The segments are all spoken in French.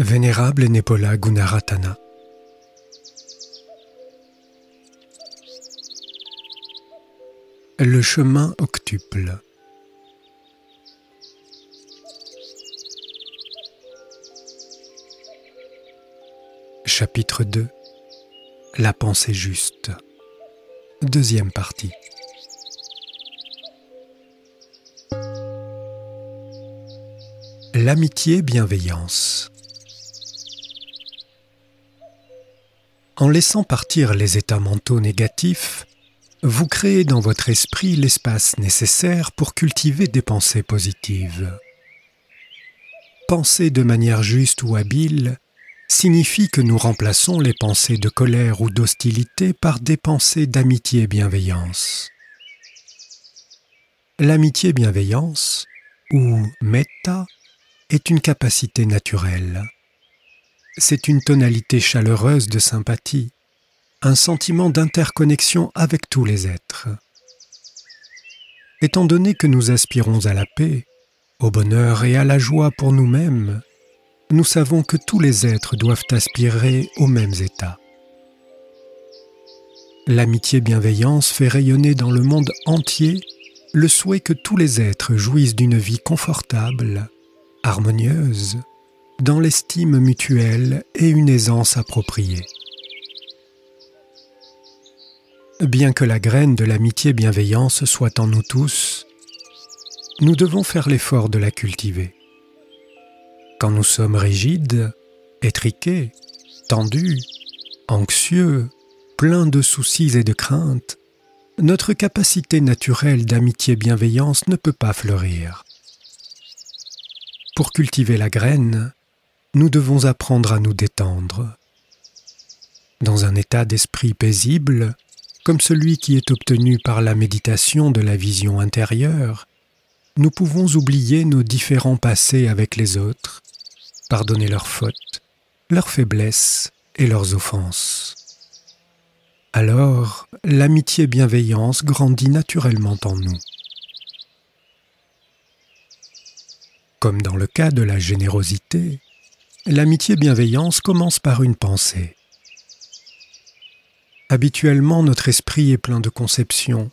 Vénérable Népola Gunaratana. Le chemin octuple. Chapitre 2 La pensée juste. Deuxième partie. L'amitié bienveillance. En laissant partir les états mentaux négatifs, vous créez dans votre esprit l'espace nécessaire pour cultiver des pensées positives. Penser de manière juste ou habile signifie que nous remplaçons les pensées de colère ou d'hostilité par des pensées d'amitié et bienveillance. L'amitié bienveillance, ou metta, est une capacité naturelle. C'est une tonalité chaleureuse de sympathie, un sentiment d'interconnexion avec tous les êtres. Étant donné que nous aspirons à la paix, au bonheur et à la joie pour nous-mêmes, nous savons que tous les êtres doivent aspirer aux mêmes états. L'amitié bienveillance fait rayonner dans le monde entier le souhait que tous les êtres jouissent d'une vie confortable, harmonieuse, dans l'estime mutuelle et une aisance appropriée. Bien que la graine de l'amitié bienveillance soit en nous tous, nous devons faire l'effort de la cultiver. Quand nous sommes rigides, étriqués, tendus, anxieux, pleins de soucis et de craintes, notre capacité naturelle d'amitié bienveillance ne peut pas fleurir. Pour cultiver la graine, nous devons apprendre à nous détendre. Dans un état d'esprit paisible, comme celui qui est obtenu par la méditation de la vision intérieure, nous pouvons oublier nos différents passés avec les autres, pardonner leurs fautes, leurs faiblesses et leurs offenses. Alors, l'amitié-bienveillance grandit naturellement en nous. Comme dans le cas de la générosité, l'amitié bienveillance commence par une pensée. Habituellement, notre esprit est plein de conceptions,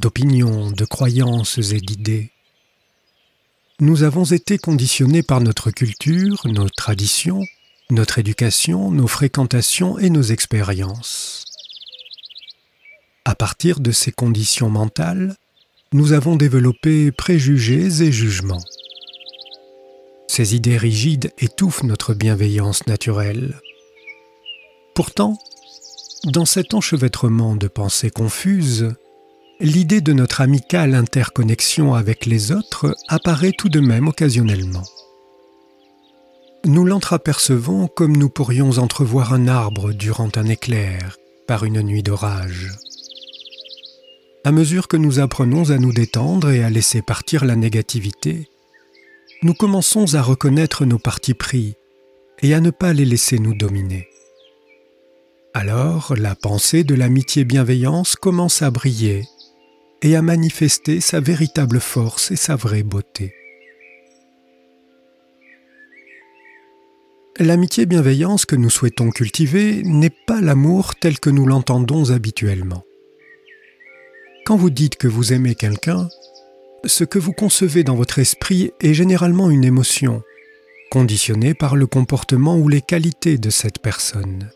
d'opinions, de croyances et d'idées. Nous avons été conditionnés par notre culture, nos traditions, notre éducation, nos fréquentations et nos expériences. À partir de ces conditions mentales, nous avons développé préjugés et jugements. Ces idées rigides étouffent notre bienveillance naturelle. Pourtant, dans cet enchevêtrement de pensées confuses, l'idée de notre amicale interconnexion avec les autres apparaît tout de même occasionnellement. Nous l'entreapercevons comme nous pourrions entrevoir un arbre durant un éclair, par une nuit d'orage. À mesure que nous apprenons à nous détendre et à laisser partir la négativité, nous commençons à reconnaître nos partis pris et à ne pas les laisser nous dominer. Alors la pensée de l'amitié-bienveillance commence à briller et à manifester sa véritable force et sa vraie beauté. L'amitié-bienveillance que nous souhaitons cultiver n'est pas l'amour tel que nous l'entendons habituellement. Quand vous dites que vous aimez quelqu'un, ce que vous concevez dans votre esprit est généralement une émotion, conditionnée par le comportement ou les qualités de cette personne.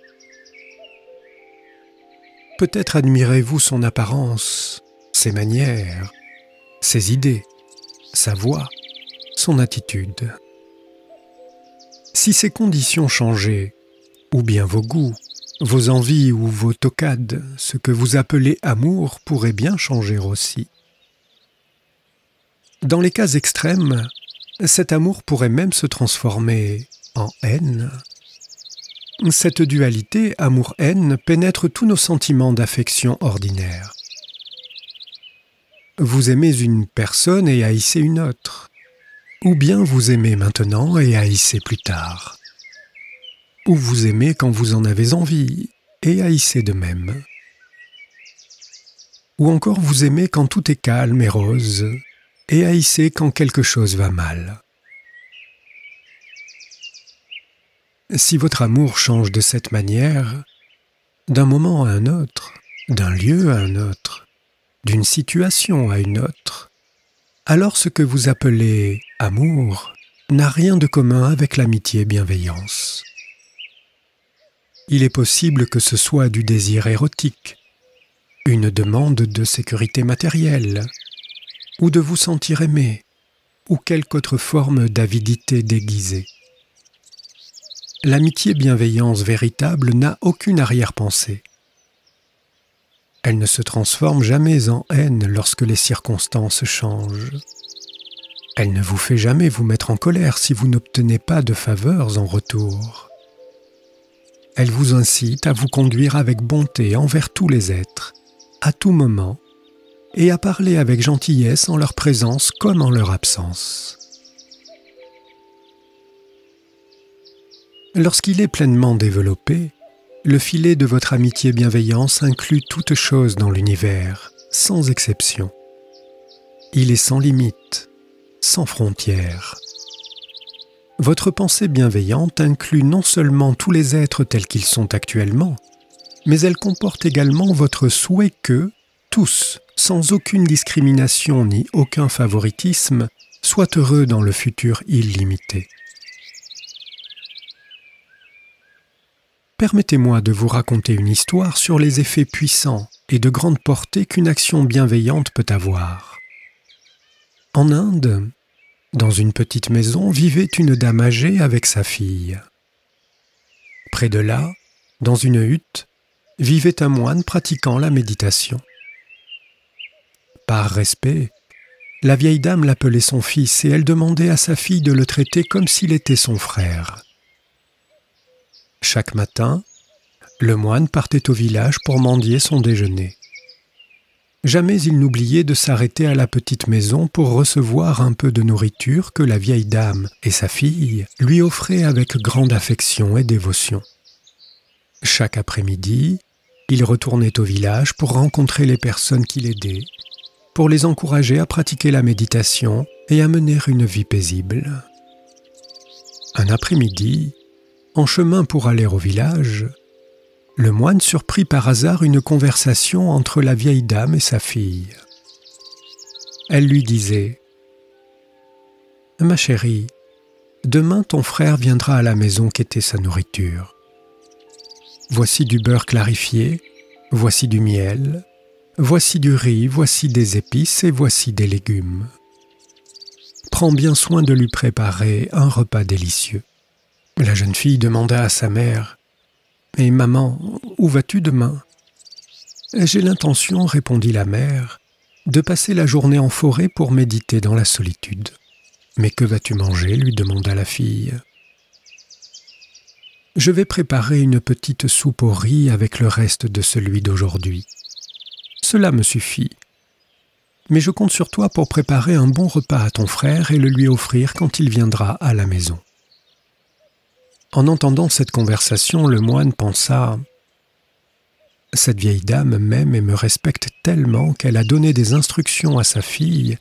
Peut-être admirez-vous son apparence, ses manières, ses idées, sa voix, son attitude. Si ces conditions changeaient, ou bien vos goûts, vos envies ou vos tocades, ce que vous appelez amour pourrait bien changer aussi. Dans les cas extrêmes, cet amour pourrait même se transformer en haine. Cette dualité amour-haine pénètre tous nos sentiments d'affection ordinaires. Vous aimez une personne et haïssez une autre. Ou bien vous aimez maintenant et haïssez plus tard. Ou vous aimez quand vous en avez envie et haïssez de même. Ou encore vous aimez quand tout est calme et rose, et haïssez quand quelque chose va mal. Si votre amour change de cette manière, d'un moment à un autre, d'un lieu à un autre, d'une situation à une autre, alors ce que vous appelez amour n'a rien de commun avec l'amitié bienveillance. Il est possible que ce soit du désir érotique, une demande de sécurité matérielle, ou de vous sentir aimé, ou quelque autre forme d'avidité déguisée. L'amitié bienveillance véritable n'a aucune arrière-pensée. Elle ne se transforme jamais en haine lorsque les circonstances changent. Elle ne vous fait jamais vous mettre en colère si vous n'obtenez pas de faveurs en retour. Elle vous incite à vous conduire avec bonté envers tous les êtres, à tout moment et à parler avec gentillesse en leur présence comme en leur absence. Lorsqu'il est pleinement développé, le filet de votre amitié bienveillance inclut toute chose dans l'univers, sans exception. Il est sans limite, sans frontières. Votre pensée bienveillante inclut non seulement tous les êtres tels qu'ils sont actuellement, mais elle comporte également votre souhait que tous sans aucune discrimination ni aucun favoritisme, soit heureux dans le futur illimité. Permettez-moi de vous raconter une histoire sur les effets puissants et de grande portée qu'une action bienveillante peut avoir. En Inde, dans une petite maison vivait une dame âgée avec sa fille. Près de là, dans une hutte, vivait un moine pratiquant la méditation. Par respect, la vieille dame l'appelait son fils et elle demandait à sa fille de le traiter comme s'il était son frère. Chaque matin, le moine partait au village pour mendier son déjeuner. Jamais il n'oubliait de s'arrêter à la petite maison pour recevoir un peu de nourriture que la vieille dame et sa fille lui offraient avec grande affection et dévotion. Chaque après-midi, il retournait au village pour rencontrer les personnes qui l'aidaient pour les encourager à pratiquer la méditation et à mener une vie paisible. Un après-midi, en chemin pour aller au village, le moine surprit par hasard une conversation entre la vieille dame et sa fille. Elle lui disait ⁇ Ma chérie, demain ton frère viendra à la maison qu'était sa nourriture. Voici du beurre clarifié, voici du miel, Voici du riz, voici des épices et voici des légumes. Prends bien soin de lui préparer un repas délicieux. La jeune fille demanda à sa mère Et maman, où vas-tu demain J'ai l'intention, répondit la mère, de passer la journée en forêt pour méditer dans la solitude. Mais que vas-tu manger lui demanda la fille. Je vais préparer une petite soupe au riz avec le reste de celui d'aujourd'hui. Cela me suffit. Mais je compte sur toi pour préparer un bon repas à ton frère et le lui offrir quand il viendra à la maison. En entendant cette conversation, le moine pensa Cette vieille dame m'aime et me respecte tellement qu'elle a donné des instructions à sa fille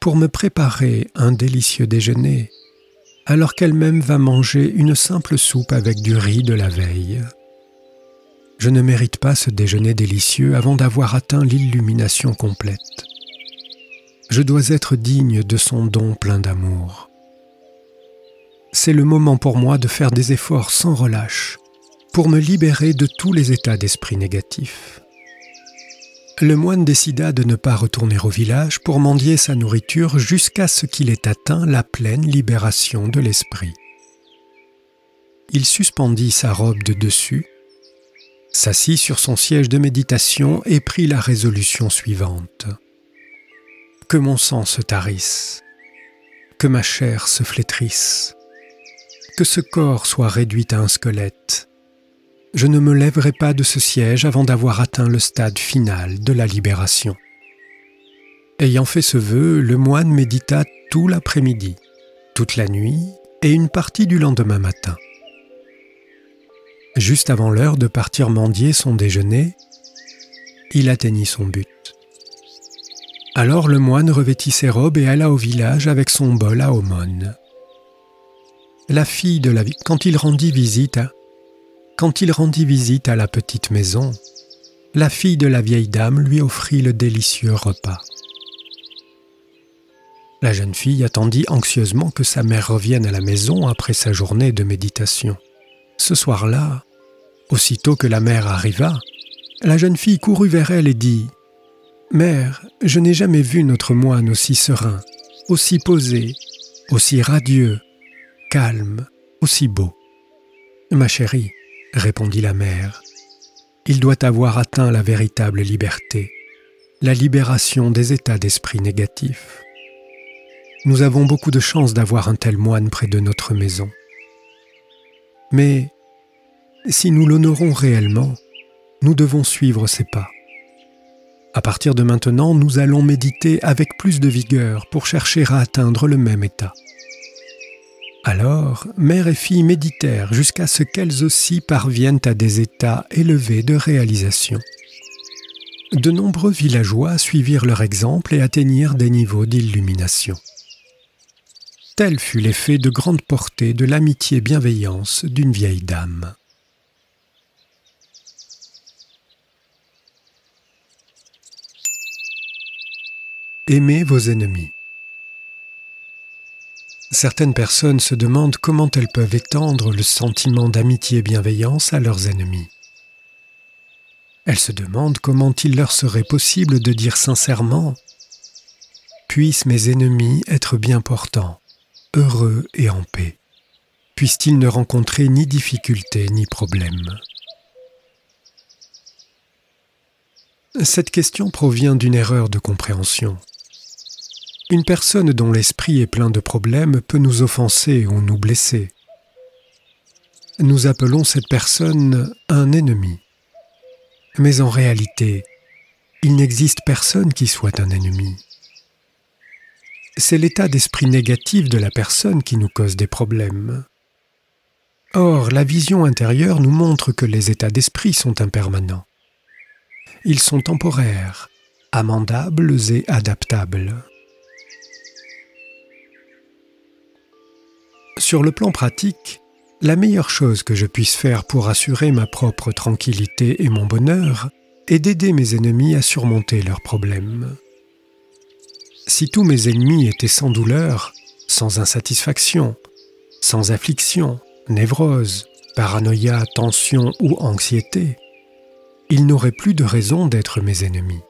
pour me préparer un délicieux déjeuner, alors qu'elle-même va manger une simple soupe avec du riz de la veille. Je ne mérite pas ce déjeuner délicieux avant d'avoir atteint l'illumination complète. Je dois être digne de son don plein d'amour. C'est le moment pour moi de faire des efforts sans relâche pour me libérer de tous les états d'esprit négatifs. Le moine décida de ne pas retourner au village pour mendier sa nourriture jusqu'à ce qu'il ait atteint la pleine libération de l'esprit. Il suspendit sa robe de dessus s'assit sur son siège de méditation et prit la résolution suivante. Que mon sang se tarisse, que ma chair se flétrisse, que ce corps soit réduit à un squelette. Je ne me lèverai pas de ce siège avant d'avoir atteint le stade final de la libération. Ayant fait ce vœu, le moine médita tout l'après-midi, toute la nuit et une partie du lendemain matin. Juste avant l'heure de partir mendier son déjeuner, il atteignit son but. Alors le moine revêtit ses robes et alla au village avec son bol à aumône. La fille de quand il rendit visite quand il rendit visite à la petite maison, la fille de la vieille dame lui offrit le délicieux repas. La jeune fille attendit anxieusement que sa mère revienne à la maison après sa journée de méditation. Ce soir-là, Aussitôt que la mère arriva, la jeune fille courut vers elle et dit ⁇ Mère, je n'ai jamais vu notre moine aussi serein, aussi posé, aussi radieux, calme, aussi beau. ⁇ Ma chérie, répondit la mère, il doit avoir atteint la véritable liberté, la libération des états d'esprit négatifs. Nous avons beaucoup de chance d'avoir un tel moine près de notre maison. Mais si nous l'honorons réellement, nous devons suivre ses pas. À partir de maintenant, nous allons méditer avec plus de vigueur pour chercher à atteindre le même état. Alors, mère et fille méditèrent jusqu'à ce qu'elles aussi parviennent à des états élevés de réalisation. De nombreux villageois suivirent leur exemple et atteignirent des niveaux d'illumination. Tel fut l'effet de grande portée de l'amitié bienveillance d'une vieille dame. Aimez vos ennemis. Certaines personnes se demandent comment elles peuvent étendre le sentiment d'amitié et bienveillance à leurs ennemis. Elles se demandent comment il leur serait possible de dire sincèrement ⁇ Puissent mes ennemis être bien portants, heureux et en paix, puissent-ils ne rencontrer ni difficultés ni problèmes ?⁇ Cette question provient d'une erreur de compréhension. Une personne dont l'esprit est plein de problèmes peut nous offenser ou nous blesser. Nous appelons cette personne un ennemi. Mais en réalité, il n'existe personne qui soit un ennemi. C'est l'état d'esprit négatif de la personne qui nous cause des problèmes. Or, la vision intérieure nous montre que les états d'esprit sont impermanents. Ils sont temporaires, amendables et adaptables. Sur le plan pratique, la meilleure chose que je puisse faire pour assurer ma propre tranquillité et mon bonheur est d'aider mes ennemis à surmonter leurs problèmes. Si tous mes ennemis étaient sans douleur, sans insatisfaction, sans affliction, névrose, paranoïa, tension ou anxiété, ils n'auraient plus de raison d'être mes ennemis.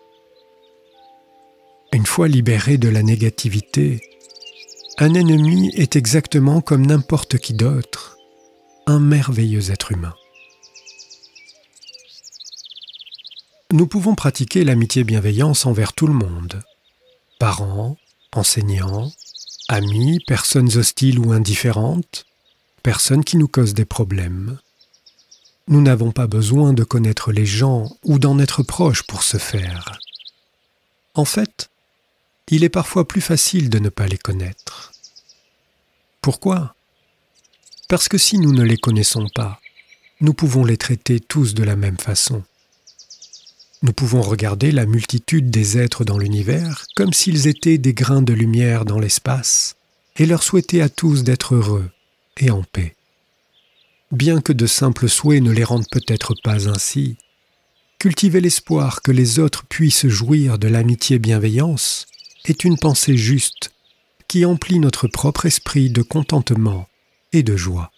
Une fois libérés de la négativité, un ennemi est exactement comme n'importe qui d'autre, un merveilleux être humain. Nous pouvons pratiquer l'amitié-bienveillance envers tout le monde, parents, enseignants, amis, personnes hostiles ou indifférentes, personnes qui nous causent des problèmes. Nous n'avons pas besoin de connaître les gens ou d'en être proches pour ce faire. En fait, il est parfois plus facile de ne pas les connaître. Pourquoi Parce que si nous ne les connaissons pas, nous pouvons les traiter tous de la même façon. Nous pouvons regarder la multitude des êtres dans l'univers comme s'ils étaient des grains de lumière dans l'espace et leur souhaiter à tous d'être heureux et en paix. Bien que de simples souhaits ne les rendent peut-être pas ainsi, cultiver l'espoir que les autres puissent jouir de l'amitié bienveillance est une pensée juste qui emplit notre propre esprit de contentement et de joie.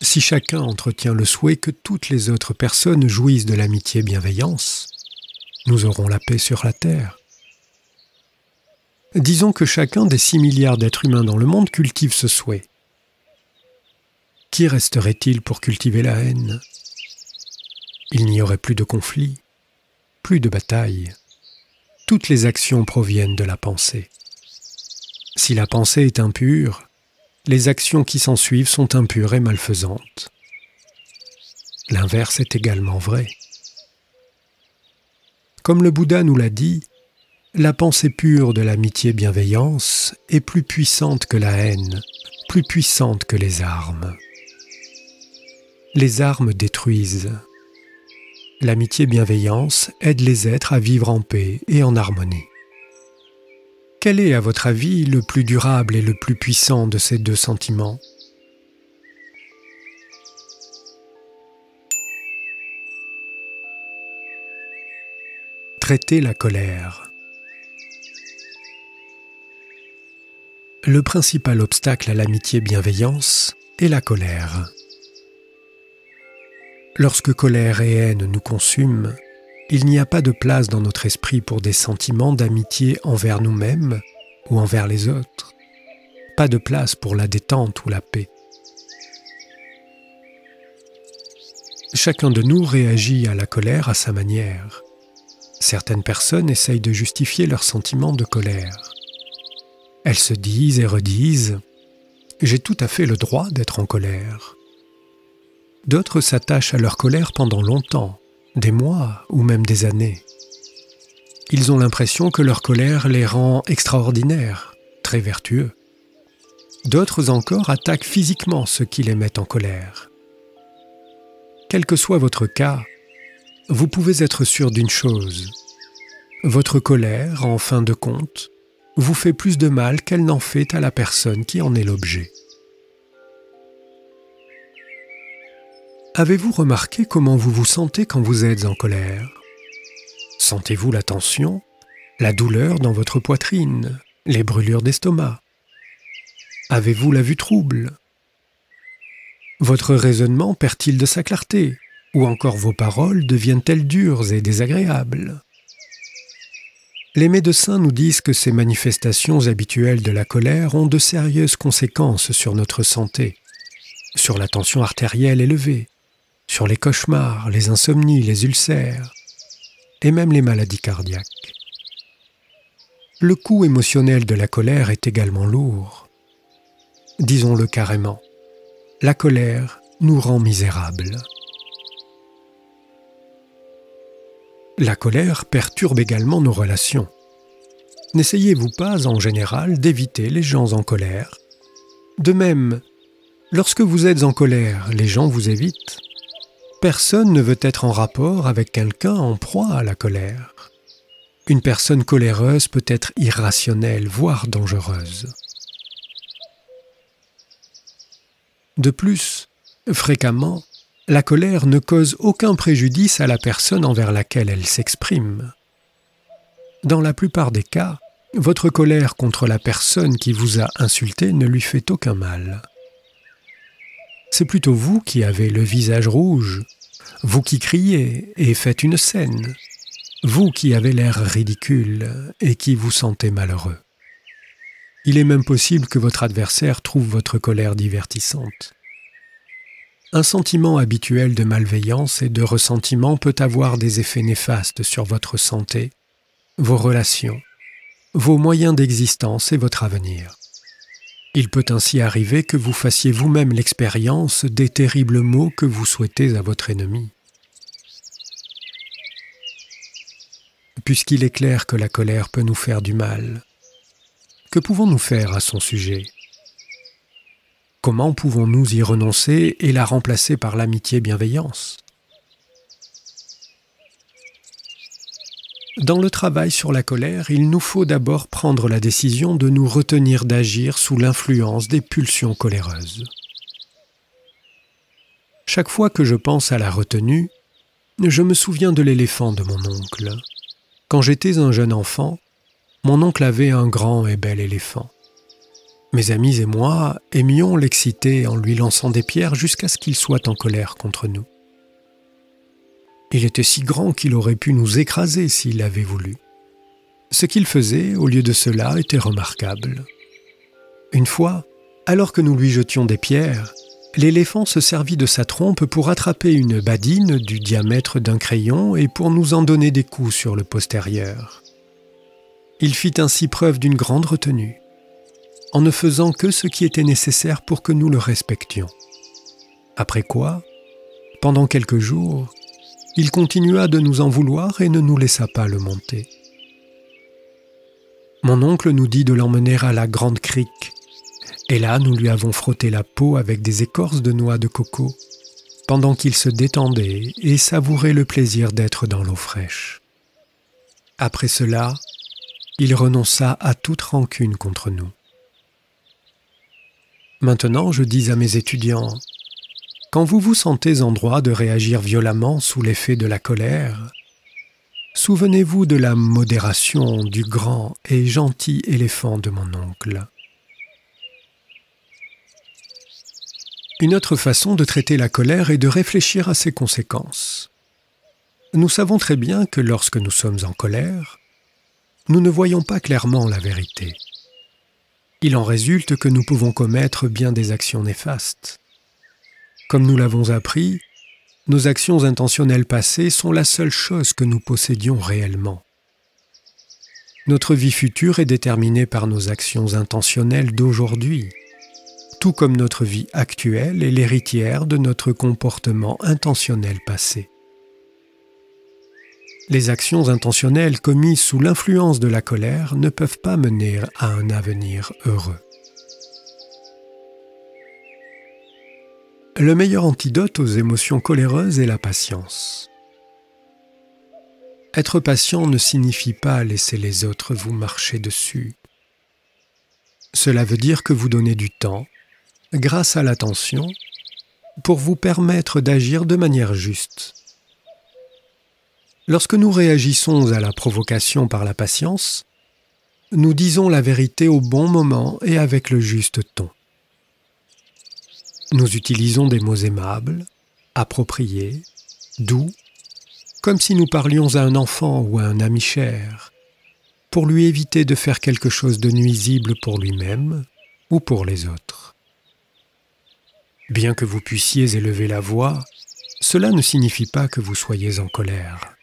Si chacun entretient le souhait que toutes les autres personnes jouissent de l'amitié bienveillance, nous aurons la paix sur la terre. Disons que chacun des 6 milliards d'êtres humains dans le monde cultive ce souhait. Qui resterait-il pour cultiver la haine Il n'y aurait plus de conflits plus de bataille. Toutes les actions proviennent de la pensée. Si la pensée est impure, les actions qui s'en suivent sont impures et malfaisantes. L'inverse est également vrai. Comme le Bouddha nous l'a dit, la pensée pure de l'amitié-bienveillance est plus puissante que la haine, plus puissante que les armes. Les armes détruisent, L'amitié-bienveillance aide les êtres à vivre en paix et en harmonie. Quel est, à votre avis, le plus durable et le plus puissant de ces deux sentiments Traiter la colère. Le principal obstacle à l'amitié-bienveillance est la colère. Lorsque colère et haine nous consument, il n'y a pas de place dans notre esprit pour des sentiments d'amitié envers nous-mêmes ou envers les autres. Pas de place pour la détente ou la paix. Chacun de nous réagit à la colère à sa manière. Certaines personnes essayent de justifier leurs sentiments de colère. Elles se disent et redisent ⁇ J'ai tout à fait le droit d'être en colère D'autres s'attachent à leur colère pendant longtemps, des mois ou même des années. Ils ont l'impression que leur colère les rend extraordinaires, très vertueux. D'autres encore attaquent physiquement ceux qui les mettent en colère. Quel que soit votre cas, vous pouvez être sûr d'une chose. Votre colère, en fin de compte, vous fait plus de mal qu'elle n'en fait à la personne qui en est l'objet. Avez-vous remarqué comment vous vous sentez quand vous êtes en colère Sentez-vous la tension, la douleur dans votre poitrine, les brûlures d'estomac Avez-vous la vue trouble Votre raisonnement perd-il de sa clarté Ou encore vos paroles deviennent-elles dures et désagréables Les médecins nous disent que ces manifestations habituelles de la colère ont de sérieuses conséquences sur notre santé, sur la tension artérielle élevée, sur les cauchemars, les insomnies, les ulcères et même les maladies cardiaques. Le coût émotionnel de la colère est également lourd. Disons-le carrément, la colère nous rend misérables. La colère perturbe également nos relations. N'essayez-vous pas en général d'éviter les gens en colère De même, lorsque vous êtes en colère, les gens vous évitent. Personne ne veut être en rapport avec quelqu'un en proie à la colère. Une personne coléreuse peut être irrationnelle, voire dangereuse. De plus, fréquemment, la colère ne cause aucun préjudice à la personne envers laquelle elle s'exprime. Dans la plupart des cas, votre colère contre la personne qui vous a insulté ne lui fait aucun mal. C'est plutôt vous qui avez le visage rouge, vous qui criez et faites une scène, vous qui avez l'air ridicule et qui vous sentez malheureux. Il est même possible que votre adversaire trouve votre colère divertissante. Un sentiment habituel de malveillance et de ressentiment peut avoir des effets néfastes sur votre santé, vos relations, vos moyens d'existence et votre avenir. Il peut ainsi arriver que vous fassiez vous-même l'expérience des terribles maux que vous souhaitez à votre ennemi. Puisqu'il est clair que la colère peut nous faire du mal, que pouvons-nous faire à son sujet Comment pouvons-nous y renoncer et la remplacer par l'amitié-bienveillance Dans le travail sur la colère, il nous faut d'abord prendre la décision de nous retenir d'agir sous l'influence des pulsions coléreuses. Chaque fois que je pense à la retenue, je me souviens de l'éléphant de mon oncle. Quand j'étais un jeune enfant, mon oncle avait un grand et bel éléphant. Mes amis et moi aimions l'exciter en lui lançant des pierres jusqu'à ce qu'il soit en colère contre nous. Il était si grand qu'il aurait pu nous écraser s'il avait voulu. Ce qu'il faisait, au lieu de cela, était remarquable. Une fois, alors que nous lui jetions des pierres, l'éléphant se servit de sa trompe pour attraper une badine du diamètre d'un crayon et pour nous en donner des coups sur le postérieur. Il fit ainsi preuve d'une grande retenue, en ne faisant que ce qui était nécessaire pour que nous le respections. Après quoi, pendant quelques jours, il continua de nous en vouloir et ne nous laissa pas le monter. Mon oncle nous dit de l'emmener à la grande crique, et là nous lui avons frotté la peau avec des écorces de noix de coco, pendant qu'il se détendait et savourait le plaisir d'être dans l'eau fraîche. Après cela, il renonça à toute rancune contre nous. Maintenant, je dis à mes étudiants, quand vous vous sentez en droit de réagir violemment sous l'effet de la colère, souvenez-vous de la modération du grand et gentil éléphant de mon oncle. Une autre façon de traiter la colère est de réfléchir à ses conséquences. Nous savons très bien que lorsque nous sommes en colère, nous ne voyons pas clairement la vérité. Il en résulte que nous pouvons commettre bien des actions néfastes. Comme nous l'avons appris, nos actions intentionnelles passées sont la seule chose que nous possédions réellement. Notre vie future est déterminée par nos actions intentionnelles d'aujourd'hui, tout comme notre vie actuelle est l'héritière de notre comportement intentionnel passé. Les actions intentionnelles commises sous l'influence de la colère ne peuvent pas mener à un avenir heureux. Le meilleur antidote aux émotions coléreuses est la patience. Être patient ne signifie pas laisser les autres vous marcher dessus. Cela veut dire que vous donnez du temps, grâce à l'attention, pour vous permettre d'agir de manière juste. Lorsque nous réagissons à la provocation par la patience, nous disons la vérité au bon moment et avec le juste ton. Nous utilisons des mots aimables, appropriés, doux, comme si nous parlions à un enfant ou à un ami cher, pour lui éviter de faire quelque chose de nuisible pour lui-même ou pour les autres. Bien que vous puissiez élever la voix, cela ne signifie pas que vous soyez en colère.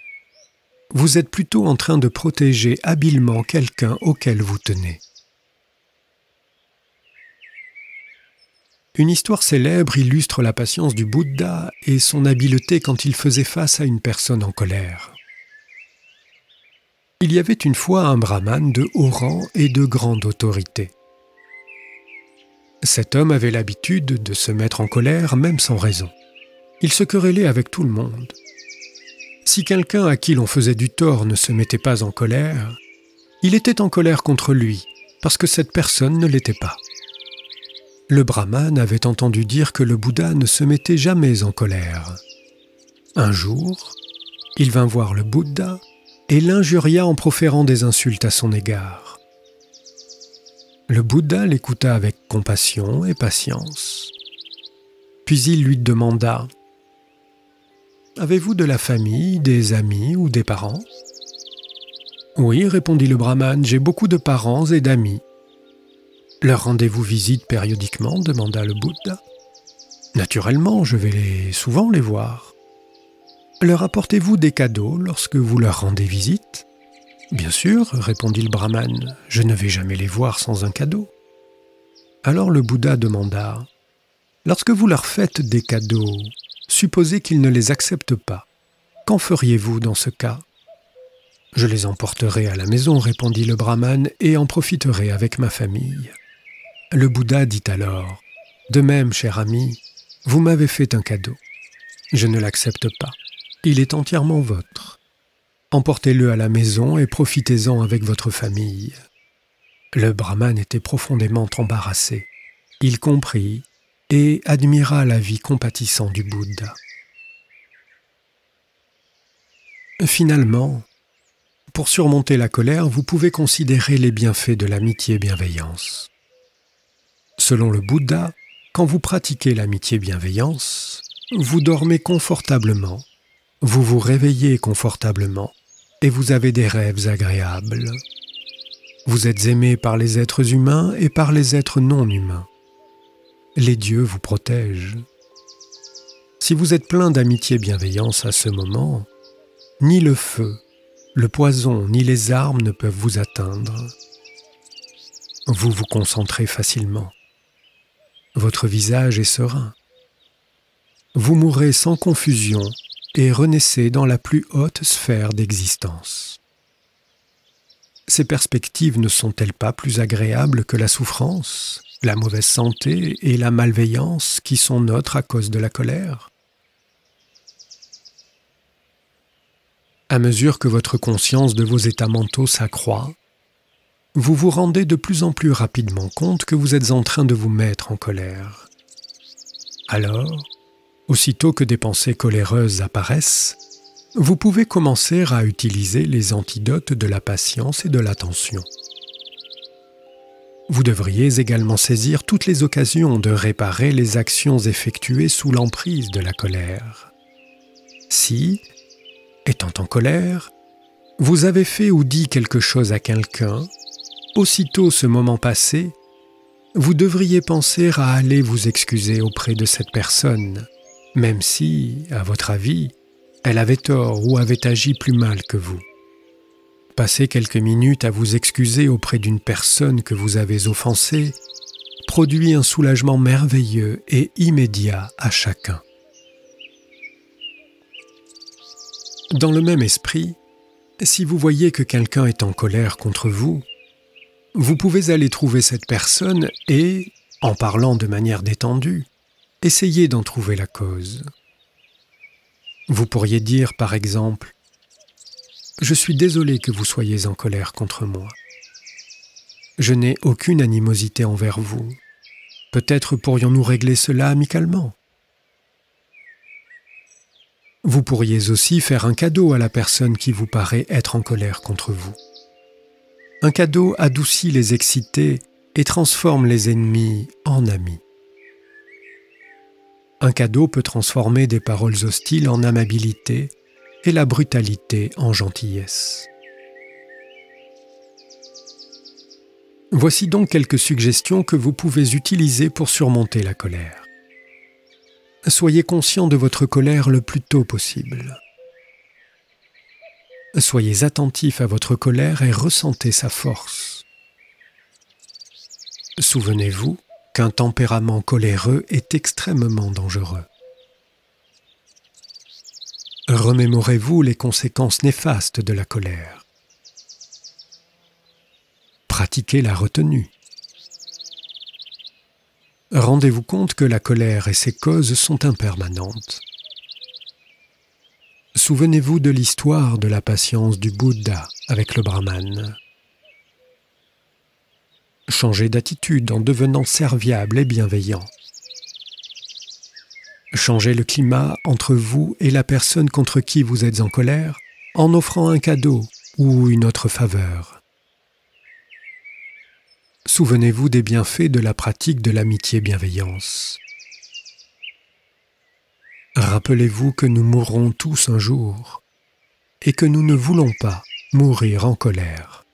Vous êtes plutôt en train de protéger habilement quelqu'un auquel vous tenez. Une histoire célèbre illustre la patience du Bouddha et son habileté quand il faisait face à une personne en colère. Il y avait une fois un brahmane de haut rang et de grande autorité. Cet homme avait l'habitude de se mettre en colère même sans raison. Il se querellait avec tout le monde. Si quelqu'un à qui l'on faisait du tort ne se mettait pas en colère, il était en colère contre lui, parce que cette personne ne l'était pas. Le brahman avait entendu dire que le Bouddha ne se mettait jamais en colère. Un jour, il vint voir le Bouddha et l'injuria en proférant des insultes à son égard. Le Bouddha l'écouta avec compassion et patience. Puis il lui demanda ⁇ Avez-vous de la famille, des amis ou des parents ?⁇ Oui, répondit le brahman, j'ai beaucoup de parents et d'amis. Leur rendez-vous visite périodiquement demanda le Bouddha. Naturellement, je vais souvent les voir. Leur apportez-vous des cadeaux lorsque vous leur rendez visite Bien sûr, répondit le brahmane, je ne vais jamais les voir sans un cadeau. Alors le Bouddha demanda Lorsque vous leur faites des cadeaux, supposez qu'ils ne les acceptent pas. Qu'en feriez-vous dans ce cas Je les emporterai à la maison, répondit le brahmane, et en profiterai avec ma famille. Le Bouddha dit alors, De même, cher ami, vous m'avez fait un cadeau. Je ne l'accepte pas. Il est entièrement votre. Emportez-le à la maison et profitez-en avec votre famille. Le brahman était profondément embarrassé. Il comprit et admira la vie compatissant du Bouddha. Finalement, pour surmonter la colère, vous pouvez considérer les bienfaits de l'amitié bienveillance. Selon le Bouddha, quand vous pratiquez l'amitié bienveillance, vous dormez confortablement, vous vous réveillez confortablement et vous avez des rêves agréables. Vous êtes aimé par les êtres humains et par les êtres non humains. Les dieux vous protègent. Si vous êtes plein d'amitié bienveillance à ce moment, ni le feu, le poison, ni les armes ne peuvent vous atteindre. Vous vous concentrez facilement. Votre visage est serein. Vous mourrez sans confusion et renaissez dans la plus haute sphère d'existence. Ces perspectives ne sont-elles pas plus agréables que la souffrance, la mauvaise santé et la malveillance qui sont nôtres à cause de la colère À mesure que votre conscience de vos états mentaux s'accroît, vous vous rendez de plus en plus rapidement compte que vous êtes en train de vous mettre en colère. Alors, aussitôt que des pensées coléreuses apparaissent, vous pouvez commencer à utiliser les antidotes de la patience et de l'attention. Vous devriez également saisir toutes les occasions de réparer les actions effectuées sous l'emprise de la colère. Si, étant en colère, vous avez fait ou dit quelque chose à quelqu'un, aussitôt ce moment passé, vous devriez penser à aller vous excuser auprès de cette personne, même si, à votre avis, elle avait tort ou avait agi plus mal que vous. Passer quelques minutes à vous excuser auprès d'une personne que vous avez offensée produit un soulagement merveilleux et immédiat à chacun. Dans le même esprit, si vous voyez que quelqu'un est en colère contre vous, vous pouvez aller trouver cette personne et, en parlant de manière détendue, essayer d'en trouver la cause. Vous pourriez dire, par exemple, Je suis désolé que vous soyez en colère contre moi. Je n'ai aucune animosité envers vous. Peut-être pourrions-nous régler cela amicalement. Vous pourriez aussi faire un cadeau à la personne qui vous paraît être en colère contre vous. Un cadeau adoucit les excités et transforme les ennemis en amis. Un cadeau peut transformer des paroles hostiles en amabilité et la brutalité en gentillesse. Voici donc quelques suggestions que vous pouvez utiliser pour surmonter la colère. Soyez conscient de votre colère le plus tôt possible. Soyez attentif à votre colère et ressentez sa force. Souvenez-vous qu'un tempérament coléreux est extrêmement dangereux. Remémorez-vous les conséquences néfastes de la colère. Pratiquez la retenue. Rendez-vous compte que la colère et ses causes sont impermanentes. Souvenez-vous de l'histoire de la patience du Bouddha avec le Brahman. Changez d'attitude en devenant serviable et bienveillant. Changez le climat entre vous et la personne contre qui vous êtes en colère en offrant un cadeau ou une autre faveur. Souvenez-vous des bienfaits de la pratique de l'amitié-bienveillance. Rappelez-vous que nous mourrons tous un jour et que nous ne voulons pas mourir en colère.